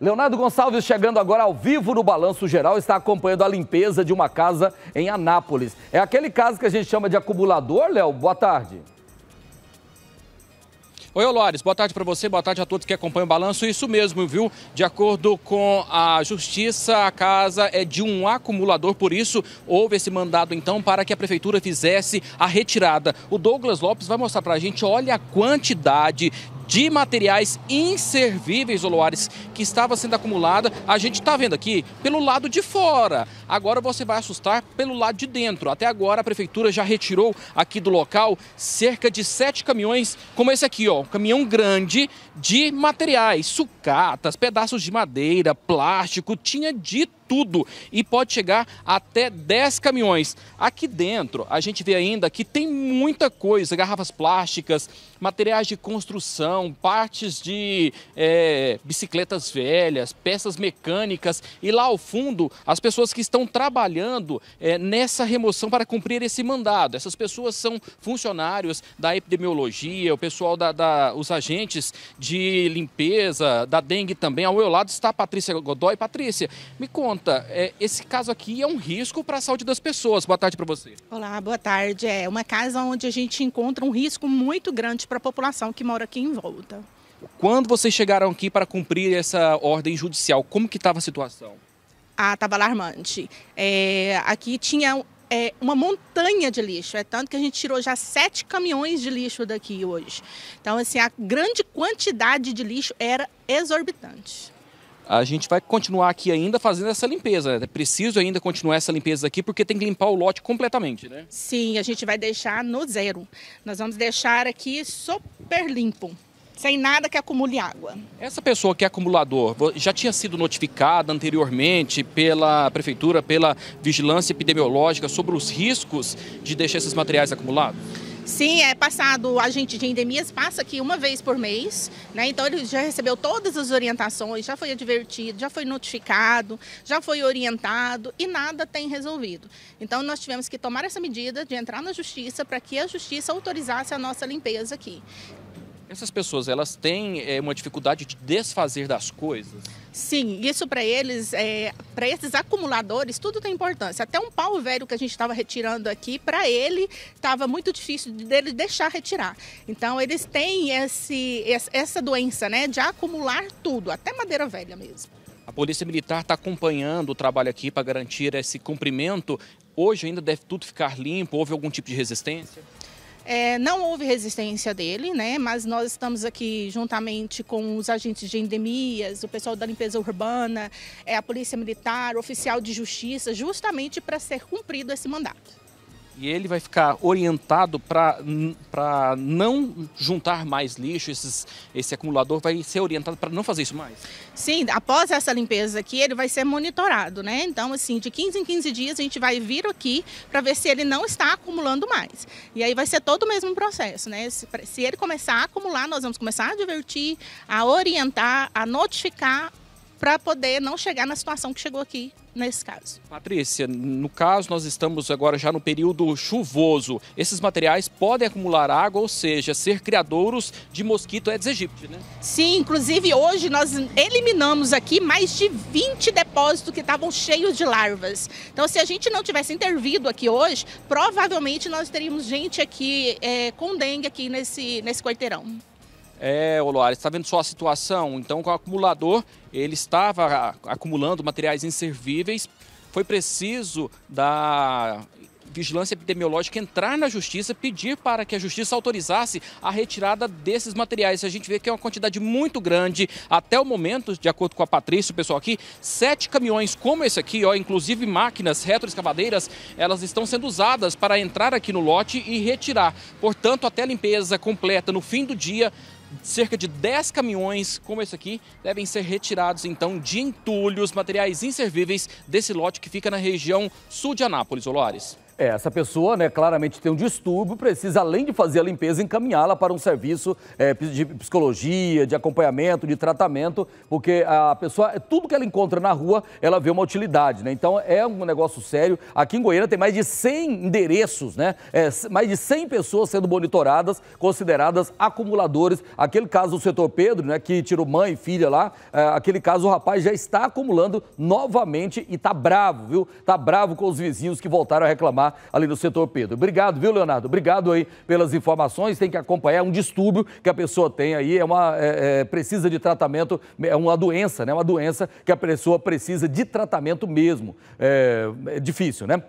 Leonardo Gonçalves chegando agora ao vivo no Balanço Geral, está acompanhando a limpeza de uma casa em Anápolis. É aquele caso que a gente chama de acumulador, Léo? Boa tarde. Oi, Olores, boa tarde para você, boa tarde a todos que acompanham o balanço. Isso mesmo, viu? De acordo com a Justiça, a casa é de um acumulador, por isso houve esse mandado então para que a Prefeitura fizesse a retirada. O Douglas Lopes vai mostrar para a gente, olha a quantidade de materiais inservíveis, Oloares, que estava sendo acumulada. A gente está vendo aqui pelo lado de fora. Agora você vai assustar pelo lado de dentro. Até agora a prefeitura já retirou aqui do local cerca de sete caminhões, como esse aqui, ó, um caminhão grande de materiais, sucatas, pedaços de madeira, plástico. Tinha de tudo e pode chegar até 10 caminhões. Aqui dentro, a gente vê ainda que tem muita coisa: garrafas plásticas, materiais de construção, partes de é, bicicletas velhas, peças mecânicas e lá ao fundo as pessoas que estão trabalhando é, nessa remoção para cumprir esse mandado. Essas pessoas são funcionários da epidemiologia, o pessoal da, da os agentes de limpeza da dengue também. Ao meu lado está a Patrícia Godoy. Patrícia, me conta é, esse caso aqui é um risco para a saúde das pessoas. Boa tarde para você. Olá, boa tarde. É uma casa onde a gente encontra um risco muito grande para a população que mora aqui em volta. Quando vocês chegaram aqui para cumprir essa ordem judicial, como que estava a situação? Ah, estava alarmante. É, aqui tinha é, uma montanha de lixo. É tanto que a gente tirou já sete caminhões de lixo daqui hoje. Então, assim, a grande quantidade de lixo era exorbitante a gente vai continuar aqui ainda fazendo essa limpeza. É Preciso ainda continuar essa limpeza aqui porque tem que limpar o lote completamente, né? Sim, a gente vai deixar no zero. Nós vamos deixar aqui super limpo. Sem nada que acumule água. Essa pessoa que é acumulador já tinha sido notificada anteriormente pela prefeitura, pela vigilância epidemiológica sobre os riscos de deixar esses materiais acumulados? Sim, é passado, a gente de endemias passa aqui uma vez por mês, né? Então ele já recebeu todas as orientações, já foi advertido, já foi notificado, já foi orientado e nada tem resolvido. Então nós tivemos que tomar essa medida de entrar na justiça para que a justiça autorizasse a nossa limpeza aqui. Essas pessoas, elas têm é, uma dificuldade de desfazer das coisas? Sim, isso para eles, é, para esses acumuladores, tudo tem importância. Até um pau velho que a gente estava retirando aqui, para ele estava muito difícil dele deixar retirar. Então eles têm esse, essa doença, né, de acumular tudo, até madeira velha mesmo. A Polícia Militar está acompanhando o trabalho aqui para garantir esse cumprimento. Hoje ainda deve tudo ficar limpo? Houve algum tipo de resistência? É, não houve resistência dele, né? Mas nós estamos aqui juntamente com os agentes de endemias, o pessoal da limpeza urbana, é, a polícia militar, oficial de justiça, justamente para ser cumprido esse mandato e ele vai ficar orientado para não juntar mais lixo, esses, esse acumulador vai ser orientado para não fazer isso mais? Sim, após essa limpeza aqui, ele vai ser monitorado, né? Então, assim, de 15 em 15 dias a gente vai vir aqui para ver se ele não está acumulando mais. E aí vai ser todo o mesmo processo, né? Se, se ele começar a acumular, nós vamos começar a advertir, a orientar, a notificar para poder não chegar na situação que chegou aqui nesse caso. Patrícia, no caso nós estamos agora já no período chuvoso. Esses materiais podem acumular água, ou seja, ser criadouros de mosquito Aedes aegypti, né? Sim, inclusive hoje nós eliminamos aqui mais de 20 depósitos que estavam cheios de larvas. Então, se a gente não tivesse intervido aqui hoje, provavelmente nós teríamos gente aqui é, com dengue aqui nesse, nesse quarteirão. É, Oloar, está vendo só a situação? Então, com o acumulador, ele estava acumulando materiais inservíveis. Foi preciso da Vigilância Epidemiológica entrar na justiça, pedir para que a justiça autorizasse a retirada desses materiais. A gente vê que é uma quantidade muito grande. Até o momento, de acordo com a Patrícia, o pessoal aqui, sete caminhões como esse aqui, ó, inclusive máquinas retroescavadeiras, elas estão sendo usadas para entrar aqui no lote e retirar. Portanto, até a limpeza completa no fim do dia, cerca de 10 caminhões como esse aqui devem ser retirados então de entulhos, materiais inservíveis desse lote que fica na região sul de Anápolis, Olores. É, essa pessoa, né, claramente tem um distúrbio, precisa, além de fazer a limpeza, encaminhá-la para um serviço é, de psicologia, de acompanhamento, de tratamento, porque a pessoa, é, tudo que ela encontra na rua, ela vê uma utilidade, né? Então é um negócio sério. Aqui em Goiânia tem mais de 100 endereços, né? É, mais de 100 pessoas sendo monitoradas, consideradas acumuladores. Aquele caso do setor Pedro, né, que tirou mãe e filha lá, é, aquele caso o rapaz já está acumulando novamente e tá bravo, viu? Tá bravo com os vizinhos que voltaram a reclamar ali no setor Pedro. Obrigado, viu, Leonardo? Obrigado aí pelas informações. Tem que acompanhar é um distúrbio que a pessoa tem aí, é uma, é, é, precisa de tratamento, é uma doença, né? Uma doença que a pessoa precisa de tratamento mesmo. É, é difícil, né?